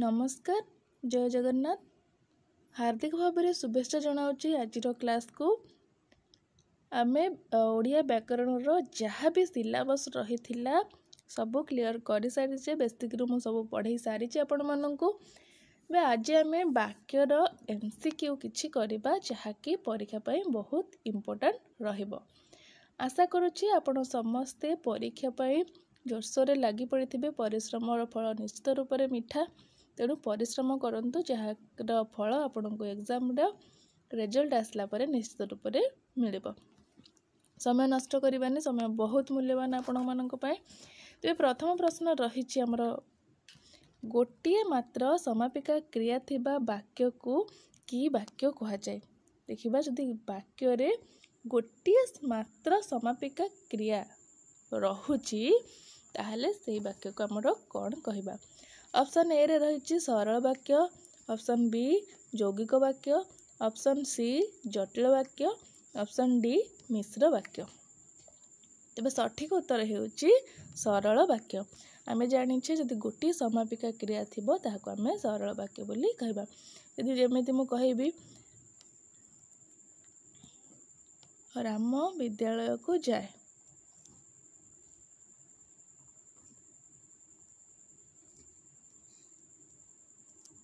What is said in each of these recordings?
ନମସ୍କାର ଜୟ ଜଗନ୍ନାଥ ହାର୍ଦ୍ଦିକ ଭାବରେ ଶୁଭେଚ୍ଛା ଜଣାଉଛି ଆଜିର କ୍ଲାସ୍କୁ ଆମେ ଓଡ଼ିଆ ବ୍ୟାକରଣର ଯାହା ବି ସିଲାବସ୍ ରହିଥିଲା ସବୁ କ୍ଲିଅର୍ କରିସାରିଛେ ବେସିକ୍ରୁ ମୁଁ ସବୁ ପଢ଼ାଇ ସାରିଛି ଆପଣମାନଙ୍କୁ ଏବେ ଆଜି ଆମେ ବାକ୍ୟର ଏମ୍ ସି କ୍ୟୁ କିଛି କରିବା ଯାହାକି ପରୀକ୍ଷା ପାଇଁ ବହୁତ ଇମ୍ପୋର୍ଟାଣ୍ଟ ରହିବ ଆଶା କରୁଛି ଆପଣ ସମସ୍ତେ ପରୀକ୍ଷା ପାଇଁ ଜୋରସୋରରେ ଲାଗି ପଡ଼ିଥିବେ ପରିଶ୍ରମର ଫଳ ନିଶ୍ଚିତ ରୂପରେ ମିଠା ତେଣୁ ପରିଶ୍ରମ କରନ୍ତୁ ଯାହାର ଫଳ ଆପଣଙ୍କୁ ଏକ୍ଜାମ୍ର ରେଜଲ୍ଟ ଆସିଲା ପରେ ନିଶ୍ଚିତ ରୂପରେ ମିଳିବ ସମୟ ନଷ୍ଟ କରିବାନି ସମୟ ବହୁତ ମୂଲ୍ୟବାନ ଆପଣମାନଙ୍କ ପାଇଁ ତେବେ ପ୍ରଥମ ପ୍ରଶ୍ନ ରହିଛି ଆମର ଗୋଟିଏ ମାତ୍ର ସମାପିକା କ୍ରିୟା ଥିବା ବାକ୍ୟକୁ କି ବାକ୍ୟ କୁହାଯାଏ ଦେଖିବା ଯଦି ବାକ୍ୟରେ ଗୋଟିଏ ମାତ୍ର ସମାପିକା କ୍ରିୟା ରହୁଛି ତାହେଲେ ସେଇ ବାକ୍ୟକୁ ଆମର କ'ଣ କହିବା ऑप्शन ए रे रही सरल वाक्य ऑप्शन बी जौगिक वाक्य ऑप्शन सी जटिल वाक्य ऑप्शन डी मिश्र वाक्य तबे सठिक उत्तर होरल वाक्य आम जाने जदि गोटे समापिका क्रिया थी ताको आम सरल वाक्य बोली कह जमी मुझे कह राम विद्यालय को जाए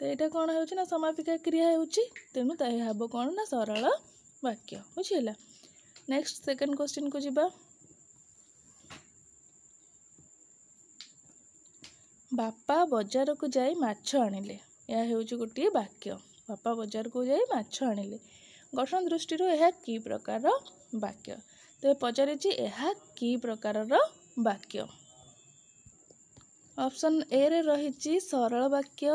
ଏଇଟା କ'ଣ ହେଉଛି ନା ସମାପିକା କ୍ରିୟା ହେଉଛି ତେଣୁ ତାହା ହେବ କ'ଣ ନା ସରଳ ବାକ୍ୟ ବୁଝିହେଲା ନେକ୍ସଟ ସେକେଣ୍ଡ କ୍ୱେଶ୍ଚିନ୍କୁ ଯିବା ବାପା ବଜାରକୁ ଯାଇ ମାଛ ଆଣିଲେ ଏହା ହେଉଛି ଗୋଟିଏ ବାକ୍ୟ ବାପା ବଜାରକୁ ଯାଇ ମାଛ ଆଣିଲେ ଗଠନ ଦୃଷ୍ଟିରୁ ଏହା କି ପ୍ରକାରର ବାକ୍ୟ ତେବେ ପଚାରିଛି ଏହା କି ପ୍ରକାରର ବାକ୍ୟ ଅପସନ୍ ଏରେ ରହିଛି ସରଳ ବାକ୍ୟ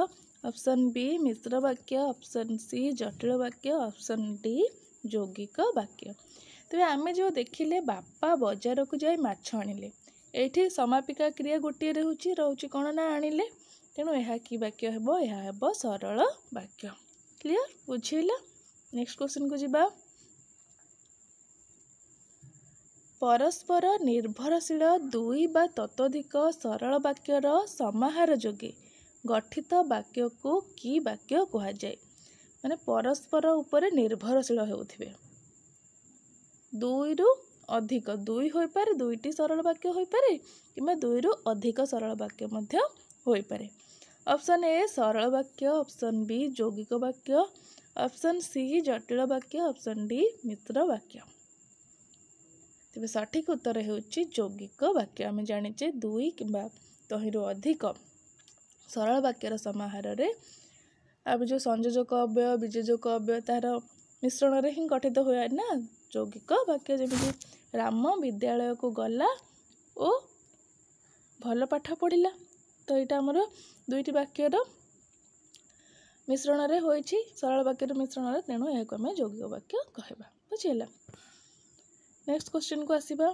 ଅପସନ୍ ବି ମିଶ୍ର ବାକ୍ୟ ଅପସନ୍ ସି ଜଟିଳ ବାକ୍ୟ ଅପସନ୍ ଡି ଯୌଗିକ ବାକ୍ୟ ତେବେ ଆମେ ଯେଉଁ ଦେଖିଲେ ବାପା ବଜାରକୁ ଯାଇ ମାଛ ଆଣିଲେ ଏଇଠି ସମାପିକା କ୍ରିୟା ଗୋଟିଏ ରହୁଛି ରହୁଛି କ'ଣ ନା ଆଣିଲେ ତେଣୁ ଏହା କି ବାକ୍ୟ ହେବ ଏହା ହେବ ସରଳ ବାକ୍ୟ କ୍ଲିଅର୍ ବୁଝିହେଲା ନେକ୍ସଟ କ୍ୱେଶ୍ଚିନ୍କୁ ଯିବା ପରସ୍ପର ନିର୍ଭରଶୀଳ ଦୁଇ ବା ତତୋଧିକ ସରଳ ବାକ୍ୟର ସମାହାର ଯୋଗେ ଗଠିତ ବାକ୍ୟକୁ କି ବାକ୍ୟ କୁହାଯାଏ ମାନେ ପରସ୍ପର ଉପରେ ନିର୍ଭରଶୀଳ ହେଉଥିବେ ଦୁଇରୁ ଅଧିକ ଦୁଇ ହୋଇପାରେ ଦୁଇଟି ସରଳ ବାକ୍ୟ ହୋଇପାରେ କିମ୍ବା ଦୁଇରୁ ଅଧିକ ସରଳ ବାକ୍ୟ ମଧ୍ୟ ହୋଇପାରେ ଅପସନ୍ ଏ ସରଳ ବାକ୍ୟ ଅପସନ୍ ବି ଯୌଗିକ ବାକ୍ୟ ଅପସନ୍ ସି ଜଟିଳ ବାକ୍ୟ ଅପସନ୍ ଡି ମିତ୍ର ବାକ୍ୟ ତେବେ ସଠିକ୍ ଉତ୍ତର ହେଉଛି ଯୌଗିକ ବାକ୍ୟ ଆମେ ଜାଣିଛେ ଦୁଇ କିମ୍ବା ତହିଁରୁ ଅଧିକ ସରଳ ବାକ୍ୟର ସମାହାରରେ ଆମେ ଯେଉଁ ସଂଯୋଜକ ଅବ୍ୟୟ ବିଜୋଜକ ଅବ୍ୟୟ ତାହାର ମିଶ୍ରଣରେ ହିଁ ଗଠିତ ହୁଏ ନା ଯୌଗିକ ବାକ୍ୟ ଯେମିତି ରାମ ବିଦ୍ୟାଳୟକୁ ଗଲା ଓ ଭଲ ପାଠ ପଢ଼ିଲା ତ ଏଇଟା ଆମର ଦୁଇଟି ବାକ୍ୟର ମିଶ୍ରଣରେ ହୋଇଛି ସରଳ ବାକ୍ୟର ମିଶ୍ରଣରେ ତେଣୁ ଏହାକୁ ଆମେ ଯୌଗିକ ବାକ୍ୟ କହିବା ବୁଝିଲା ନେକ୍ସଟ କ୍ୱେଶ୍ଚିନ୍କୁ ଆସିବା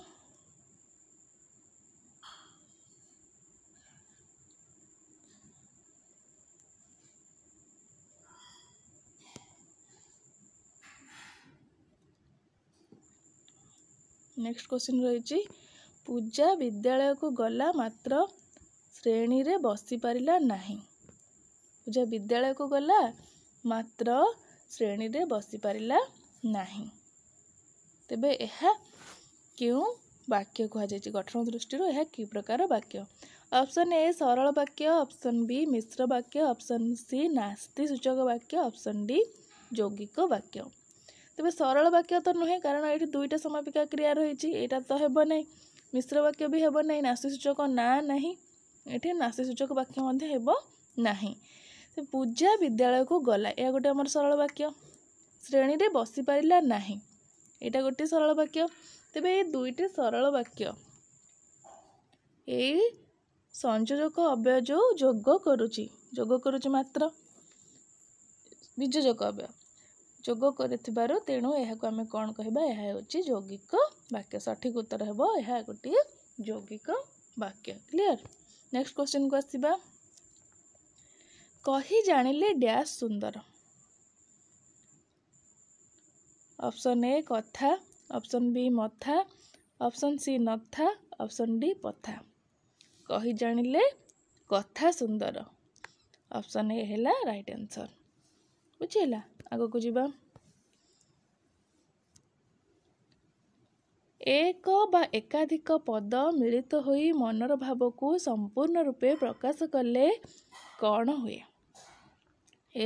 नेक्स्ट क्वेश्चन रही पूजा विद्यालय को गला मात्र श्रेणी में बसीपारा ना पूजा विद्यालय को गला मात्र श्रेणी में बसीपारा ना तेरे यह क्यों वाक्य कहुई गठन दृष्टि यह कि प्रकार वाक्य ऑप्शन ए सरल वाक्य ऑप्शन बी मिश्र वाक्य ऑप्शन सी नास्ति सूचक वाक्य ऑप्शन डी जौगिक वाक्य ତେବେ ସରଳ ବାକ୍ୟ ତ ନୁହେଁ କାରଣ ଏଠି ଦୁଇଟା ସମାପିକା କ୍ରିୟା ରହିଛି ଏଇଟା ତ ହେବ ନାହିଁ ମିଶ୍ର ବାକ୍ୟ ବି ହେବ ନାହିଁ ନାସିସୂଚକ ନା ନାହିଁ ଏଠି ନାସିସୂଚକ ବାକ୍ୟ ମଧ୍ୟ ହେବ ନାହିଁ ସେ ପୂଜା ବିଦ୍ୟାଳୟକୁ ଗଲା ଏହା ଗୋଟେ ଆମର ସରଳ ବାକ୍ୟ ଶ୍ରେଣୀରେ ବସିପାରିଲା ନାହିଁ ଏଇଟା ଗୋଟିଏ ସରଳ ବାକ୍ୟ ତେବେ ଏ ଦୁଇଟି ସରଳ ବାକ୍ୟ ଏଇ ସଂଯୋଜକ ଅବୟ ଯେଉଁ ଯୋଗ କରୁଛି ଯୋଗ କରୁଛି ମାତ୍ର ବିଯୋଜକ ଅବୟ जोग कर तेणु यह कौन कह यौगिक वाक्य सठिक उत्तर हे यह गोटे जौगिक वाक्य क्लीयर नेक्स्ट क्वेश्चन को आसवा कही जान लें डैश सुंदर ऑप्शन ए कथा ऑप्शन बी मथा ऑप्शन सी नथा ऑप्शन डी पथा कही जान लें कथा सुंदर ऑप्शन ए है राइट आंसर बुझेगा ଆଗକୁ ଯିବା ଏକ ବା ଏକାଧିକ ପଦ ମିଳିତ ହୋଇ ମନର ଭାବକୁ ସମ୍ପୂର୍ଣ୍ଣ ରୂପେ ପ୍ରକାଶ କଲେ କ'ଣ ହୁଏ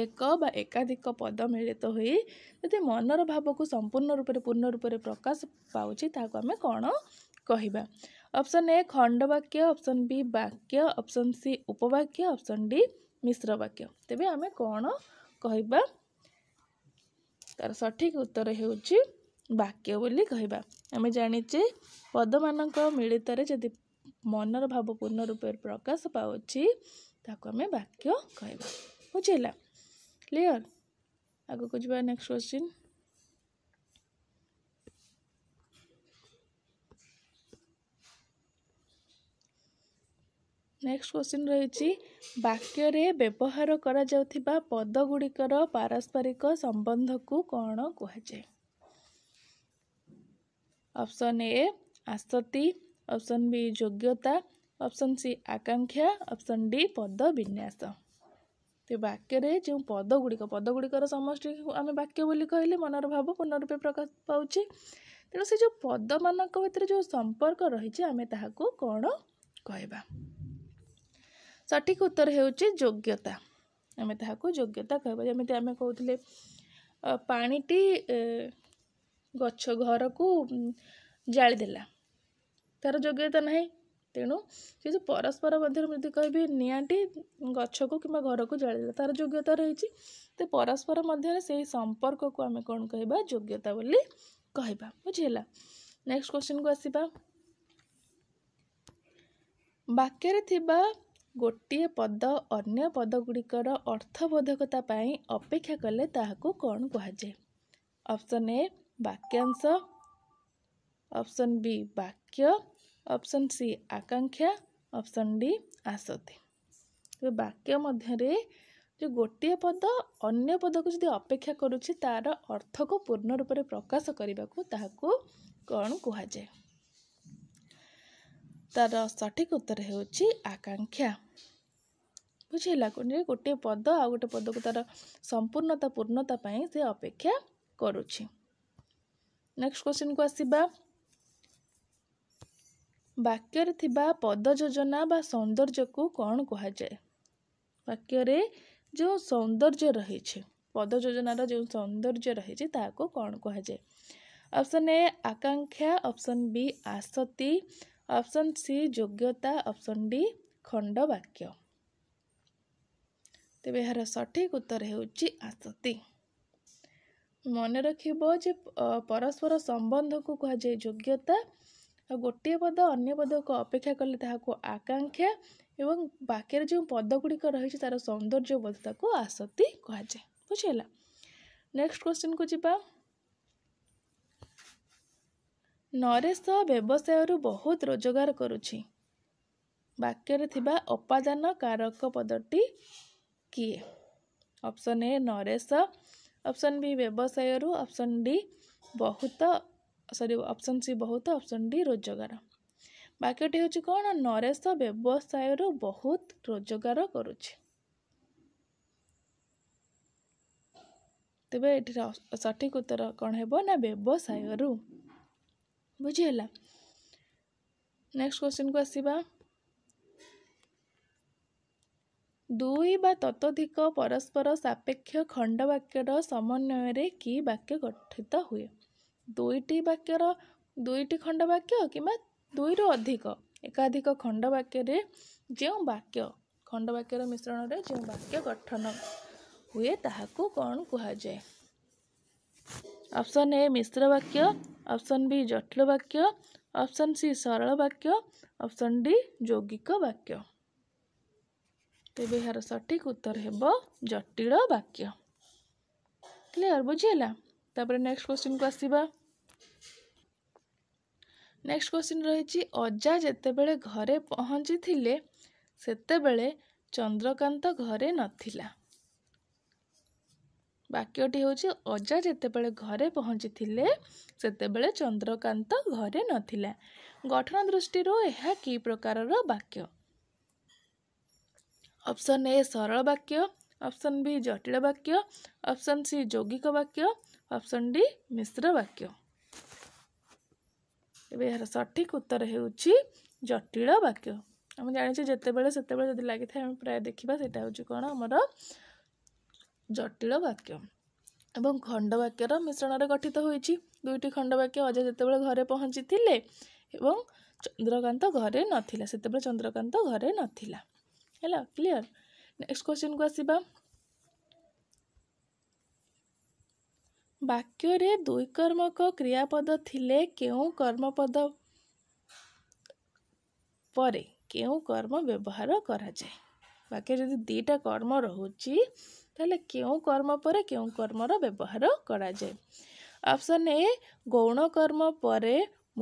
ଏକ ବା ଏକାଧିକ ପଦ ମିଳିତ ହୋଇ ଯଦି ମନର ଭାବକୁ ସମ୍ପୂର୍ଣ୍ଣ ରୂପରେ ପୂର୍ଣ୍ଣ ରୂପରେ ପ୍ରକାଶ ପାଉଛି ତାହାକୁ ଆମେ କ'ଣ କହିବା ଅପସନ୍ ଏ ଖଣ୍ଡବାକ୍ୟ ଅପସନ୍ ବି ବାକ୍ୟ ଅପସନ୍ ସି ଉପବାକ୍ୟ ଅପସନ୍ ଡି ମିଶ୍ର ବାକ୍ୟ ତେବେ ଆମେ କ'ଣ କହିବା ତାର ସଠିକ୍ ଉତ୍ତର ହେଉଛି ବାକ୍ୟ ବୋଲି କହିବା ଆମେ ଜାଣିଛେ ପଦମାନଙ୍କ ମିଳିତରେ ଯଦି ମନର ଭାବ ପୂର୍ଣ୍ଣ ରୂପେ ପ୍ରକାଶ ପାଉଛି ତାକୁ ଆମେ ବାକ୍ୟ କହିବା ବୁଝିଲା କ୍ଲିଅର୍ ଆଗକୁ ଯିବା ନେକ୍ସଟ କ୍ୱେଶ୍ଚିନ୍ ନେକ୍ସଟ କ୍ୱେଶ୍ଚିନ୍ ରହିଛି ବାକ୍ୟରେ ବ୍ୟବହାର କରାଯାଉଥିବା ପଦଗୁଡ଼ିକର ପାରସ୍ପରିକ ସମ୍ବନ୍ଧକୁ କ'ଣ କୁହାଯାଏ ଅପସନ୍ ଏ ଆସତି ଅପସନ୍ ବି ଯୋଗ୍ୟତା ଅପସନ୍ ସି ଆକାଂକ୍ଷା ଅପସନ୍ ଡି ପଦ ବିନ୍ୟାସ ବାକ୍ୟରେ ଯେଉଁ ପଦଗୁଡ଼ିକ ପଦଗୁଡ଼ିକର ସମଷ୍ଟିକୁ ଆମେ ବାକ୍ୟ ବୋଲି କହିଲେ ମନର ଭାବ ପୂର୍ଣ୍ଣ ରୂପେ ପ୍ରକାଶ ପାଉଛି ତେଣୁ ସେ ଯେଉଁ ପଦମାନଙ୍କ ଭିତରେ ଯେଉଁ ସମ୍ପର୍କ ରହିଛି ଆମେ ତାହାକୁ କ'ଣ କହିବା सठिक उत्तर होग्यता आम ताग्यता कह जमी आम कहते पाटी गर को जालीदेला तार योग्यता ना तेणु सी परस्पर मध्य कह गछ को घर को जाली तार योग्यता रही तो परस्पर मध्य से ही संपर्क को आम कौन कह योग्यता कह बुझेगा नेक्स्ट क्वेश्चन को आसपा बाक्य ଗୋଟିଏ ପଦ ଅନ୍ୟ ପଦଗୁଡ଼ିକର ଅର୍ଥବୋଧକତା ପାଇଁ ଅପେକ୍ଷା କଲେ ତାହାକୁ କ'ଣ କୁହାଯାଏ ଅପସନ୍ ଏ ବାକ୍ୟାଂଶ ଅପସନ୍ ବି ବାକ୍ୟ ଅପସନ୍ ସି ଆକାଂକ୍ଷା ଅପସନ୍ ଡି ଆସତି ତେବେ ବାକ୍ୟ ମଧ୍ୟରେ ଯେ ଗୋଟିଏ ପଦ ଅନ୍ୟ ପଦକୁ ଯଦି ଅପେକ୍ଷା କରୁଛି ତା'ର ଅର୍ଥକୁ ପୂର୍ଣ୍ଣ ରୂପରେ ପ୍ରକାଶ କରିବାକୁ ତାହାକୁ କ'ଣ କୁହାଯାଏ ତା'ର ସଠିକ ଉତ୍ତର ହେଉଛି ଆକାଂକ୍ଷା ବୁଝିଲା କୁଣ୍ଡରେ ଗୋଟିଏ ପଦ ଆଉ ଗୋଟିଏ ପଦକୁ ତା'ର ସମ୍ପୂର୍ଣ୍ଣତା ପୂର୍ଣ୍ଣତା ପାଇଁ ସେ ଅପେକ୍ଷା କରୁଛି ନେକ୍ସଟ କ୍ୱେଶ୍ଚିନ୍କୁ ଆସିବା ବାକ୍ୟରେ ଥିବା ପଦ ଯୋଜନା ବା ସୌନ୍ଦର୍ଯ୍ୟକୁ କ'ଣ କୁହାଯାଏ ବାକ୍ୟରେ ଯେଉଁ ସୌନ୍ଦର୍ଯ୍ୟ ରହିଛି ପଦ ଯୋଜନାର ଯେଉଁ ସୌନ୍ଦର୍ଯ୍ୟ ରହିଛି ତାହାକୁ କ'ଣ କୁହାଯାଏ ଅପସନ୍ ଏ ଆକାଂକ୍ଷା ଅପସନ୍ ବି ଆସତି ଅପସନ୍ ସି ଯୋଗ୍ୟତା ଅପସନ୍ ଡି ଖଣ୍ଡ ବାକ୍ୟ ତେବେ ଏହାର ସଠିକ୍ ଉତ୍ତର ହେଉଛି ଆସତି ମନେ ରଖିବ ଯେ ପରସ୍ପର ସମ୍ବନ୍ଧକୁ କୁହାଯାଏ ଯୋଗ୍ୟତା ଆଉ ଗୋଟିଏ ପଦ ଅନ୍ୟ ପଦକୁ ଅପେକ୍ଷା କଲେ ତାହାକୁ ଆକାଂକ୍ଷା ଏବଂ ବାକ୍ୟରେ ଯେଉଁ ପଦ ଗୁଡ଼ିକ ରହିଛି ତା'ର ସୌନ୍ଦର୍ଯ୍ୟ ବୋଧ ତାକୁ ଆସତି କୁହାଯାଏ ବୁଝିହେଲା ନେକ୍ସଟ କୋଶ୍ଚିନ୍କୁ ଯିବା ନରେଶ ବ୍ୟବସାୟରୁ ବହୁତ ରୋଜଗାର କରୁଛି ବାକ୍ୟରେ ଥିବା ଅପାଦାନ କାରକ ପଦଟି କିଏ option A Naresh option B ବ୍ୟବସାୟରୁ ଅପସନ୍ ଡି ବହୁତ ସରି ଅପସନ୍ ସି ବହୁତ ଅପସନ୍ ଡି ରୋଜଗାର ବାକ୍ୟଟି ହେଉଛି କ'ଣ ନରେଶ ବ୍ୟବସାୟରୁ ବହୁତ ରୋଜଗାର କରୁଛି ତେବେ ଏଠି ସଠିକ ଉତ୍ତର କ'ଣ ହେବ ନା ବ୍ୟବସାୟରୁ ବୁଝିହେଲା ନେକ୍ସଟ କ୍ୱେଶ୍ଚିନ୍କୁ ଆସିବା ଦୁଇ ବା ତତୋଧିକ ପରସ୍ପର ସାପେକ୍ଷ ଖଣ୍ଡବାକ୍ୟର ସମନ୍ୱୟରେ କି ବାକ୍ୟ ଗଠିତ ହୁଏ ଦୁଇଟି ବାକ୍ୟର ଦୁଇଟି ଖଣ୍ଡବାକ୍ୟ କିମ୍ବା ଦୁଇରୁ ଅଧିକ ଏକାଧିକ ଖଣ୍ଡବାକ୍ୟରେ ଯେଉଁ ବାକ୍ୟ ଖଣ୍ଡବାକ୍ୟର ମିଶ୍ରଣରେ ଯେଉଁ ବାକ୍ୟ ଗଠନ ହୁଏ ତାହାକୁ କ'ଣ କୁହାଯାଏ ଅପସନ୍ ଏ ମିଶ୍ର ବାକ୍ୟ ଅପସନ୍ ବି ଜଟିଳ ବାକ୍ୟ ଅପସନ୍ ସି ସରଳ ବାକ୍ୟ ଅପସନ୍ ଡି ଯୌଗିକ ବାକ୍ୟ ତେବେ ଏହାର ସଠିକ୍ ଉତ୍ତର ହେବ ଜଟିଳ ବାକ୍ୟ କ୍ଲିଅର୍ ବୁଝିହେଲା ତାପରେ ନେକ୍ସଟ କ୍ୱେଶ୍ଚିନ୍କୁ ଆସିବା ନେକ୍ସଟ କ୍ୱେଶ୍ଚିନ୍ ରହିଛି ଅଜା ଯେତେବେଳେ ଘରେ ପହଞ୍ଚିଥିଲେ ସେତେବେଳେ ଚନ୍ଦ୍ରକାନ୍ତ ଘରେ ନଥିଲା ବାକ୍ୟଟି ହେଉଛି ଅଜା ଯେତେବେଳେ ଘରେ ପହଞ୍ଚିଥିଲେ ସେତେବେଳେ ଚନ୍ଦ୍ରକାନ୍ତ ଘରେ ନଥିଲା ଗଠନ ଦୃଷ୍ଟିରୁ ଏହା କି ପ୍ରକାରର ବାକ୍ୟ ଅପସନ୍ ଏ ସରଳ ବାକ୍ୟ ଅପସନ୍ ବି ଜଟିଳ ବାକ୍ୟ ଅପସନ୍ ସି ଯୌଗିକ ବାକ୍ୟ ଅପସନ୍ ଡି ମିଶ୍ର ବାକ୍ୟ ଏବେ ଏହାର ସଠିକ୍ ଉତ୍ତର ହେଉଛି ଜଟିଳ ବାକ୍ୟ ଆମେ ଜାଣିଛେ ଯେତେବେଳେ ସେତେବେଳେ ଯଦି ଲାଗିଥାଏ ଆମେ ପ୍ରାୟ ଦେଖିବା ସେଇଟା ହେଉଛି କ'ଣ ଆମର ଜଟିଳ ବାକ୍ୟ ଏବଂ ଖଣ୍ଡବାକ୍ୟର ମିଶ୍ରଣରେ ଗଠିତ ହୋଇଛି ଦୁଇଟି ଖଣ୍ଡବାକ୍ୟ ଅଜା ଯେତେବେଳେ ଘରେ ପହଞ୍ଚିଥିଲେ ଏବଂ ଚନ୍ଦ୍ରକାନ୍ତ ଘରେ ନଥିଲା ସେତେବେଳେ ଚନ୍ଦ୍ରକାନ୍ତ ଘରେ ନଥିଲା ହେଲା କ୍ଲିଅର ନେକ୍ସଟ କ୍ୱେଶ୍ଚିନ୍କୁ ଆସିବା ବାକ୍ୟରେ ଦୁଇକର୍ମକ କ୍ରିୟାପଦ ଥିଲେ କେଉଁ କର୍ମପଦ ପରେ କେଉଁ କର୍ମ ବ୍ୟବହାର କରାଯାଏ ବାକି ଯଦି ଦୁଇଟା କର୍ମ ରହୁଛି ତାହେଲେ କେଉଁ କର୍ମ ପରେ କେଉଁ କର୍ମର ବ୍ୟବହାର କରାଯାଏ ଅପସନ୍ ଏ ଗୌଣ କର୍ମ ପରେ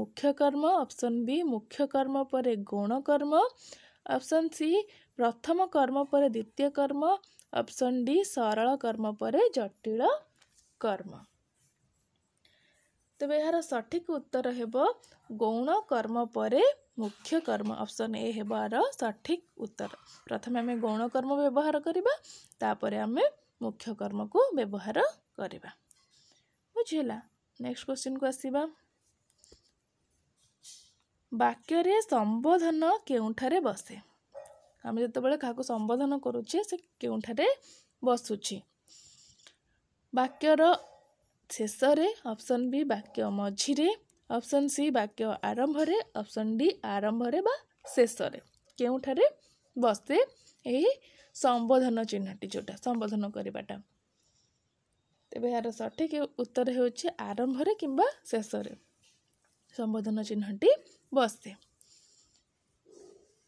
ମୁଖ୍ୟ କର୍ମ ଅପସନ୍ ବି ମୁଖ୍ୟ କର୍ମ ପରେ ଗୌଣ କର୍ମ ଅପସନ୍ ସି ପ୍ରଥମ କର୍ମ ପରେ ଦ୍ୱିତୀୟ କର୍ମ ଅପସନ୍ ଡି ସରଳ କର୍ମ ପରେ ଜଟିଳ କର୍ମ ତେବେ ଏହାର ସଠିକ ଉତ୍ତର ହେବ ଗୌଣ କର୍ମ ପରେ ମୁଖ୍ୟ କର୍ମ ଅପସନ୍ ଏ ହେବ ଆର ସଠିକ ଉତ୍ତର ପ୍ରଥମେ ଆମେ ଗୌଣ କର୍ମ ବ୍ୟବହାର କରିବା ତାପରେ ଆମେ ମୁଖ୍ୟ କର୍ମକୁ ବ୍ୟବହାର କରିବା ବୁଝିହେଲା ନେକ୍ସଟ କ୍ୱେଶ୍ଚିନ୍କୁ ଆସିବା ବାକ୍ୟରେ ସମ୍ବୋଧନ କେଉଁଠାରେ ବସେ ଆମେ ଯେତେବେଳେ କାହାକୁ ସମ୍ବୋଧନ କରୁଛେ ସେ କେଉଁଠାରେ ବସୁଛି ବାକ୍ୟର ଶେଷରେ ଅପସନ୍ ବି ବାକ୍ୟ ମଝିରେ ଅପସନ୍ ସି ବାକ୍ୟ ଆରମ୍ଭରେ ଅପସନ୍ ଡି ଆରମ୍ଭରେ ବା ଶେଷରେ କେଉଁଠାରେ ବସେ ଏହି ସମ୍ବୋଧନ ଚିହ୍ନଟି ଯେଉଁଟା ସମ୍ବୋଧନ କରିବାଟା ତେବେ ଏହାର ସଠିକ ଉତ୍ତର ହେଉଛି ଆରମ୍ଭରେ କିମ୍ବା ଶେଷରେ ସମ୍ବୋଧନ ଚିହ୍ନଟି ବସେ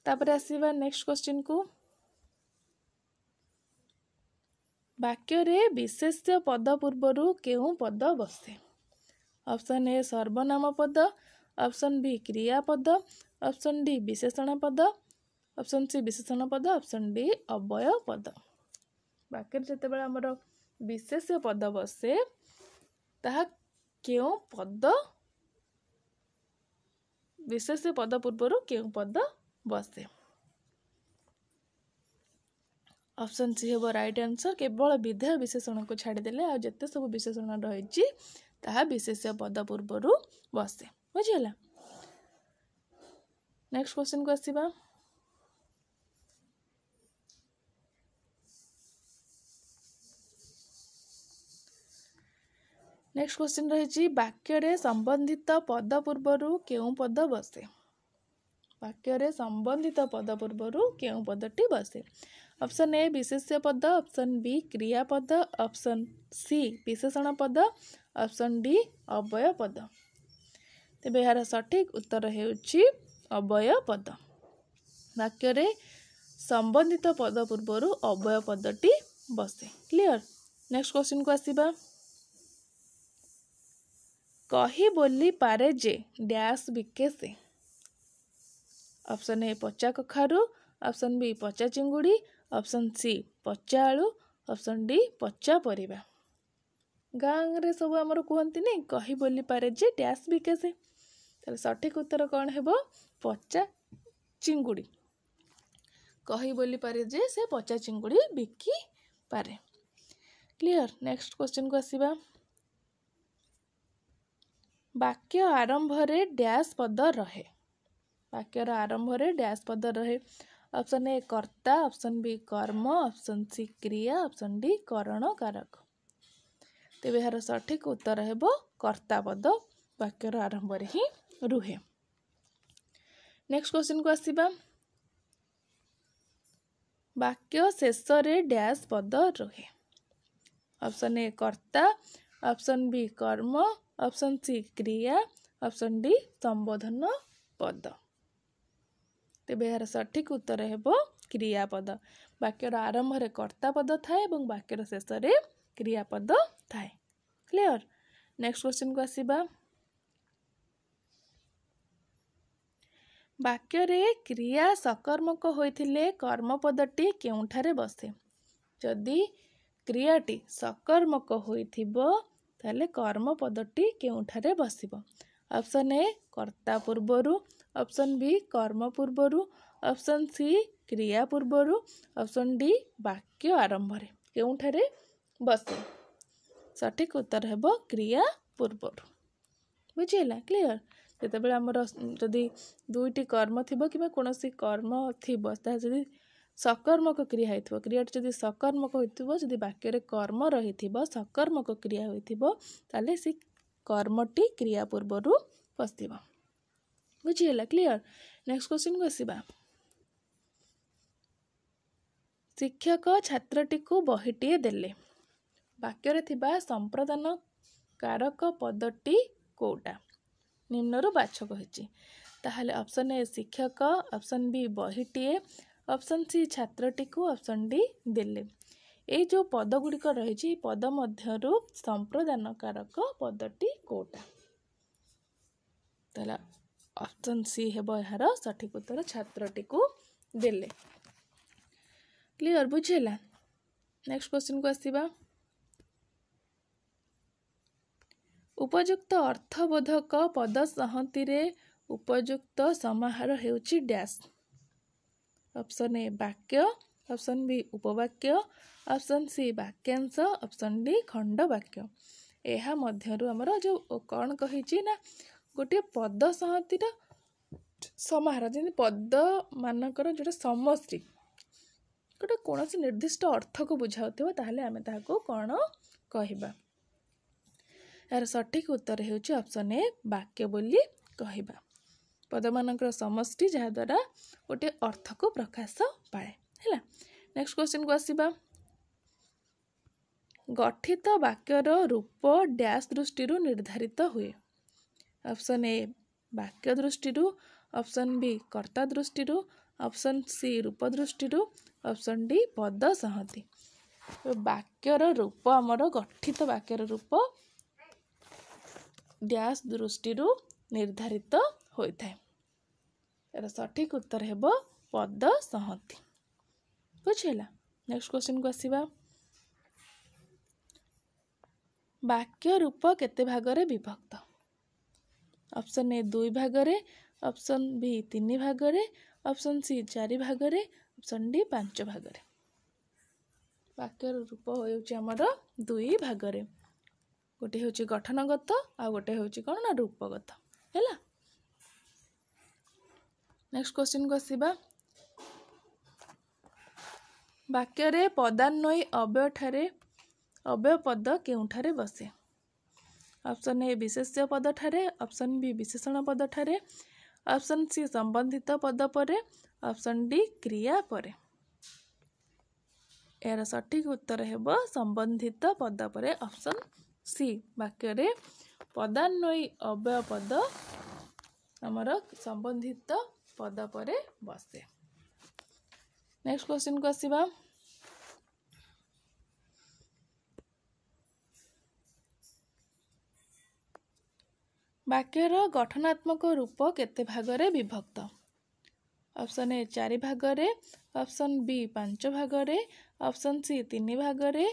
ତାପରେ ଆସିବା ନେକ୍ସଟ କ୍ୱେଶ୍ଚିନ୍କୁ वाक्य विशेष पद पूर्व के पद बसे ऑप्शन ए सर्वनाम पद ऑप्शन बी क्रिया पद ऑप्शन डी विशेषण पद ऑप्शन सी विशेषण पद ऑप्शन डी अवय पद वाक्य जिते बमर विशेष पद बसे क्यों पद विशेष पद पूर्व क्यों पद बसे ଅପସନ୍ ସି ହେବ ରାଇଟ୍ ଆନ୍ସର୍ କେବଳ ବିଧେୟ ବିଶେଷଣକୁ ଛାଡ଼ିଦେଲେ ଆଉ ଯେତେ ସବୁ ବିଶେଷଣ ରହିଛି ତାହା ବିଶେଷ ପଦ ପୂର୍ବରୁ ବସେ ବୁଝିହେଲା ନେକ୍ସଟ କ୍ୱେଶ୍ଚିନ୍କୁ ଆସିବା ନେକ୍ସଟ କ୍ୱେଶ୍ଚିନ୍ ରହିଛି ବାକ୍ୟରେ ସମ୍ବନ୍ଧିତ ପଦ ପୂର୍ବରୁ କେଉଁ ପଦ ବସେ ବାକ୍ୟରେ ସମ୍ବନ୍ଧିତ ପଦ ପୂର୍ବରୁ କେଉଁ ପଦଟି ବସେ ऑप्शन ए विशेष्य पद ऑप्शन बी क्रियापद ऑप्शन सी विशेषण पद ऑप्शन डी अवय पद तेब यार सठिक उत्तर होवय पद वाक्य संबंधित पद पूर्व अवय पदटी बसे क्लियर नेक्स्ट क्वेश्चन को आसवा कही बोली पारे जे डैश बिके से ऑप्शन ए पचा कखारू ऑप्शन बी पचा चिंगुड़ी ऑप्शन सी पचा आलु ऑप्शन डी पचा पर गाँव में सब आम कहते कही बोली पारे जे डैश विकाशे सठिक उत्तर कौन है पचा चिंगुड़ी कही बोली पारे जे से पचा चिंगुड़ी बिकी पारे क्लियर नेक्स्ट क्वेश्चन को आसवा वाक्य आरंभ रे डैश पद रहे वाक्यर आरंभ रे डैश पद रहे ऑप्शन ए कर्ता ऑप्शन बी कर्म ऑप्शन सी क्रिया ऑप्शन डी करण कारक तेरे यार सठिक उत्तर है कर्ता पद वाक्यर आरंभ रे रुहे नेक्स्ट क्वेश्चन को आसवा वाक्य शेष डैश पद रुहे ऑप्शन ए कर्ता ऑप्शन बी कर्म ऑप्शन सी क्रिया ऑप्शन डी संबोधन पद ତେବେ ଏହାର ସଠିକ୍ ଉତ୍ତର ହେବ କ୍ରିୟାପଦ ବାକ୍ୟର ଆରମ୍ଭରେ କର୍ତ୍ତାପଦ ଥାଏ ଏବଂ ବାକ୍ୟର ଶେଷରେ କ୍ରିୟାପଦ ଥାଏ କ୍ଲିଅର୍ ନେକ୍ସଟ କ୍ୱେଶ୍ଚିନ୍କୁ ଆସିବା ବାକ୍ୟରେ କ୍ରିୟା ସକର୍ମକ ହୋଇଥିଲେ କର୍ମପଦଟି କେଉଁଠାରେ ବସେ ଯଦି କ୍ରିୟାଟି ସକର୍ମକ ହୋଇଥିବ ତାହେଲେ କର୍ମପଦଟି କେଉଁଠାରେ ବସିବ ଅପସନ୍ ଏ କର୍ତ୍ତା ପୂର୍ବରୁ ଅପସନ୍ ବି କର୍ମ ପୂର୍ବରୁ ଅପସନ୍ ସି କ୍ରିୟା ପୂର୍ବରୁ ଅପସନ୍ ଡି ବାକ୍ୟ ଆରମ୍ଭରେ କେଉଁଠାରେ ବସେ ସଠିକ୍ ଉତ୍ତର ହେବ କ୍ରିୟା ପୂର୍ବରୁ ବୁଝିହେଲା କ୍ଲିଅର ଯେତେବେଳେ ଆମର ଯଦି ଦୁଇଟି କର୍ମ ଥିବ କିମ୍ବା କୌଣସି କର୍ମ ଥିବ ତାହା ଯଦି ସକର୍ମକ କ୍ରିୟା ହୋଇଥିବ କ୍ରିୟାଟି ଯଦି ସକର୍ମକ ହୋଇଥିବ ଯଦି ବାକ୍ୟରେ କର୍ମ ରହିଥିବ ସକର୍ମକ କ୍ରିୟା ହୋଇଥିବ ତାହେଲେ ସେ କର୍ମଟି କ୍ରିୟା ପୂର୍ବରୁ ବସିବ ବୁଝିହେଲା କ୍ଲିଅର ନେକ୍ସଟ କ୍ୱେଶ୍ଚିନକୁ ଆସିବା ଶିକ୍ଷକ ଛାତ୍ରଟିକୁ ବହିଟିଏ ଦେଲେ ବାକ୍ୟରେ ଥିବା ସମ୍ପ୍ରଦାନ କାରକ ପଦଟି କେଉଁଟା ନିମ୍ନରୁ ବାଛ କହିଛି ତାହେଲେ ଅପସନ୍ ଏ ଶିକ୍ଷକ ଅପସନ୍ ବି ବହିଟିଏ ଅପସନ୍ ସି ଛାତ୍ରଟିକୁ ଅପସନ୍ ଡି ଦେଲେ ଏଇ ଯେଉଁ ପଦଗୁଡ଼ିକ ରହିଛି ଏ ପଦ ମଧ୍ୟରୁ ସମ୍ପ୍ରଦାନକାରକ ପଦଟି କେଉଁଟା ତାହେଲେ अप्सन सी हे यहाँ सठिक उत्तर छु देले क्लियर नेक्स्ट क्वेश्चन को आस उपयुक्त अर्थबोधक पद पदसहतिर उपयुक्त समाहार हुन्छ ड्यास अप्सन ए वाक्य ऑप्शन बी उपवाक्य अप्सन सि वाक्यांश अप्सन डि खण्डवाक्य यहाँ आम ना ଗୋଟିଏ ପଦ ସହତିର ସମାହାର ଯେମିତି ପଦମାନଙ୍କର ଯେଉଁଟା ସମଶ୍ରୀ ଗୋଟେ କୌଣସି ନିର୍ଦ୍ଦିଷ୍ଟ ଅର୍ଥକୁ ବୁଝାଉଥିବ ତାହେଲେ ଆମେ ତାହାକୁ କ'ଣ କହିବା ଏହାର ସଠିକ୍ ଉତ୍ତର ହେଉଛି ଅପସନ୍ ଏ ବାକ୍ୟ ବୋଲି କହିବା ପଦମାନଙ୍କର ସମଷ୍ଟି ଯାହାଦ୍ୱାରା ଗୋଟିଏ ଅର୍ଥକୁ ପ୍ରକାଶ ପାଏ ହେଲା ନେକ୍ସଟ କ୍ୱେଶ୍ଚିନ୍କୁ ଆସିବା ଗଠିତ ବାକ୍ୟର ରୂପ ଡ୍ୟାସ୍ ଦୃଷ୍ଟିରୁ ନିର୍ଦ୍ଧାରିତ ହୁଏ ଅପସନ୍ ଏ ବାକ୍ୟ ଦୃଷ୍ଟିରୁ ଅପସନ୍ ବି କର୍ତ୍ତା ଦୃଷ୍ଟିରୁ ଅପସନ୍ ସି ରୂପ ଦୃଷ୍ଟିରୁ ଅପସନ୍ ଡି ପଦ ସହତି ବାକ୍ୟର ରୂପ ଆମର ଗଠିତ ବାକ୍ୟର ରୂପ ଡ୍ୟାସ୍ ଦୃଷ୍ଟିରୁ ନିର୍ଦ୍ଧାରିତ ହୋଇଥାଏ ଏହାର ସଠିକ୍ ଉତ୍ତର ହେବ ପଦ ସହତି ବୁଝିହେଲା ନେକ୍ସଟ କ୍ୱେଶ୍ଚିନ୍କୁ ଆସିବା ବାକ୍ୟ ରୂପ କେତେ ଭାଗରେ ବିଭକ୍ତ ଅପସନ୍ ଏ ଦୁଇ ଭାଗରେ ଅପସନ୍ ବି ତିନି ଭାଗରେ ଅପସନ୍ ସି ଚାରି ଭାଗରେ ଅପସନ୍ ଡି ପାଞ୍ଚ ଭାଗରେ ବାକ୍ୟର ରୂପ ହେଉଛି ଆମର ଦୁଇ ଭାଗରେ ଗୋଟେ ହେଉଛି ଗଠନଗତ ଆଉ ଗୋଟେ ହେଉଛି କ'ଣ ନା ରୂପଗତ ହେଲା ନେକ୍ସଟ କ୍ୱେଶ୍ଚିନ୍କୁ ବସିବା ବାକ୍ୟରେ ପଦାନ୍ୟ ଅବୟଠାରେ ଅବୟ ପଦ କେଉଁଠାରେ ବସେ ଅପସନ୍ ଏ ବିଶେଷ୍ୟ ପଦଠାରେ ଅପସନ୍ ବି ବିଶେଷଣ ପଦଠାରେ ଅପସନ୍ ସି ସମ୍ବନ୍ଧିତ ପଦ ପରେ ଅପସନ୍ ଡି କ୍ରିୟା ପରେ ଏହାର ସଠିକ୍ ଉତ୍ତର ହେବ ସମ୍ବନ୍ଧିତ ପଦ ପରେ ଅପସନ୍ ସି ବାକ୍ୟରେ ପଦାନ୍ୱୟୀ ଅବ୍ୟୟ ପଦ ଆମର ସମ୍ବନ୍ଧିତ ପଦ ପରେ ବସେ ନେକ୍ସଟ କ୍ୱେଶ୍ଚିନ୍କୁ ଆସିବା ବାକ୍ୟର ଗଠନାତ୍ମକ ରୂପ କେତେ ଭାଗରେ ବିଭକ୍ତ ଅପସନ୍ ଏ ଚାରି ଭାଗରେ ଅପସନ୍ ବି ପାଞ୍ଚ ଭାଗରେ ଅପସନ୍ ସି ତିନି ଭାଗରେ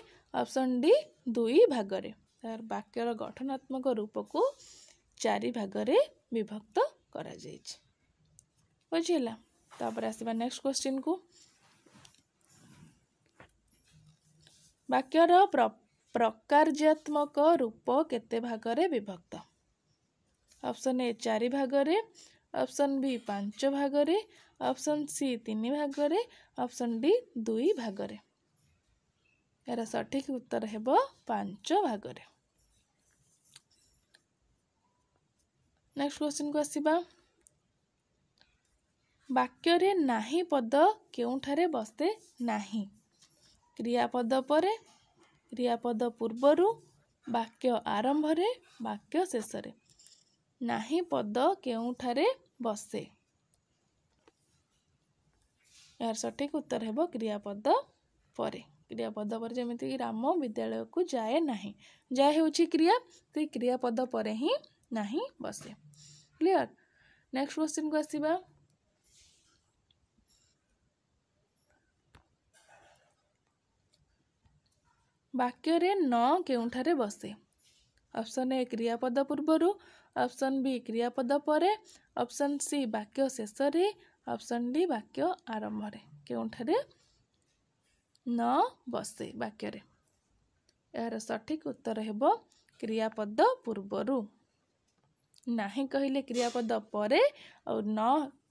ଅପସନ୍ ଡି ଦୁଇ ଭାଗରେ ବାକ୍ୟର ଗଠନାତ୍ମକ ରୂପକୁ ଚାରି ଭାଗରେ ବିଭକ୍ତ କରାଯାଇଛି ବୁଝିହେଲା ତାପରେ ଆସିବା ନେକ୍ସଟ କ୍ୱେଶ୍ଚିନ୍କୁ ବାକ୍ୟର ପ୍ରକାର୍ଯ୍ୟାତ୍ମକ ରୂପ କେତେ ଭାଗରେ ବିଭକ୍ତ ଅପସନ୍ ଏ ଚାରି ଭାଗରେ ଅପସନ୍ ବି ପାଞ୍ଚ ଭାଗରେ ଅପସନ୍ ସି ତିନି ଭାଗରେ ଅପସନ୍ ଡି ଦୁଇ ଭାଗରେ ଏହାର ସଠିକ ଉତ୍ତର ହେବ ପାଞ୍ଚ ଭାଗରେ ନେକ୍ସଟ କ୍ୱେଶ୍ଚିନ୍କୁ ଆସିବା ବାକ୍ୟରେ ନାହିଁ ପଦ କେଉଁଠାରେ ବସେ ନାହିଁ କ୍ରିୟାପଦ ପରେ କ୍ରିୟାପଦ ପୂର୍ବରୁ ବାକ୍ୟ ଆରମ୍ଭରେ ବାକ୍ୟ ଶେଷରେ नाही पद के बसे यार सठिक उत्तर हे क्रियापद पर क्रियापद पर जमीक राम विद्यालय को जाए ना जाए हूँ क्रिया तो क्रियापद पर ही ना बसे क्लीयर नेक्स्ट क्वेश्चन को आसवा वाक्य न के बसे ऑप्शन ए क्रियापद पूर्वर ଅପସନ୍ ବି କ୍ରିୟାପଦ ପରେ ଅପସନ୍ ସି ବାକ୍ୟ ଶେଷରେ ଅପସନ୍ ଡି ବାକ୍ୟ ଆରମ୍ଭରେ କେଉଁଠାରେ ନ ବସେ ବାକ୍ୟରେ ଏହାର ସଠିକ୍ ଉତ୍ତର ହେବ କ୍ରିୟାପଦ ପୂର୍ବରୁ ନାହିଁ କହିଲେ କ୍ରିୟାପଦ ପରେ ଆଉ ନ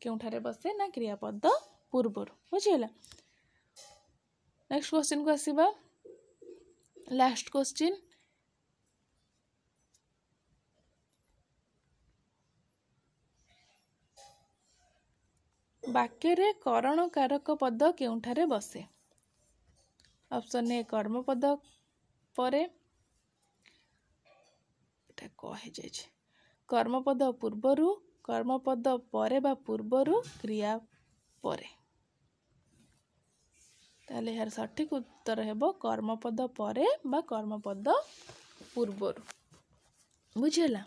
କେଉଁଠାରେ ବସେ ନା କ୍ରିୟାପଦ ପୂର୍ବରୁ ବୁଝିହେଲା ନେକ୍ସଟ କ୍ୱଶ୍ଚିନ୍କୁ ଆସିବା ଲାଷ୍ଟ କ୍ୱଶ୍ଚିନ୍ ବାକ୍ୟରେ କରଣ କାରକ ପଦ କେଉଁଠାରେ ବସେ ଅପସନ୍ ଏ କର୍ମପଦ ପରେ ଏଇଟା କହିଯାଇଛି କର୍ମପଦ ପୂର୍ବରୁ କର୍ମପଦ ପରେ ବା ପୂର୍ବରୁ କ୍ରିୟା ପରେ ତାହେଲେ ଏହାର ସଠିକ ଉତ୍ତର ହେବ କର୍ମପଦ ପରେ ବା କର୍ମପଦ ପୂର୍ବରୁ ବୁଝିହେଲା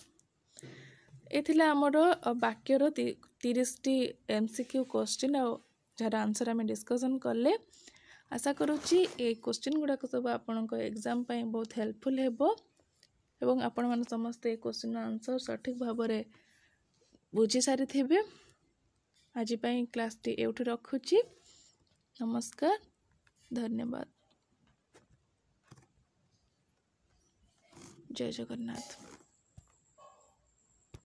ଏଥିଲା ଆମର ବାକ୍ୟର ତିରିଶଟି ଏମ୍ ସି କ୍ୟୁ କୋଶ୍ଚିନ୍ ଆଉ ଯାହାର ଆନ୍ସର୍ ଆମେ ଡିସ୍କସନ୍ କଲେ ଆଶା କରୁଛି ଏଇ କୋଶ୍ଚିନ୍ ଗୁଡ଼ାକ ସବୁ ଆପଣଙ୍କ ଏକ୍ଜାମ୍ ପାଇଁ ବହୁତ ହେଲ୍ପଫୁଲ୍ ହେବ ଏବଂ ଆପଣମାନେ ସମସ୍ତେ ଏ କୋଶ୍ଚିନ୍ର ଆନ୍ସର୍ ସଠିକ୍ ଭାବରେ ବୁଝିସାରିଥିବେ ଆଜି ପାଇଁ କ୍ଲାସ୍ଟି ଏଇଠୁ ରଖୁଛି ନମସ୍କାର ଧନ୍ୟବାଦ ଜୟ ଜଗନ୍ନାଥ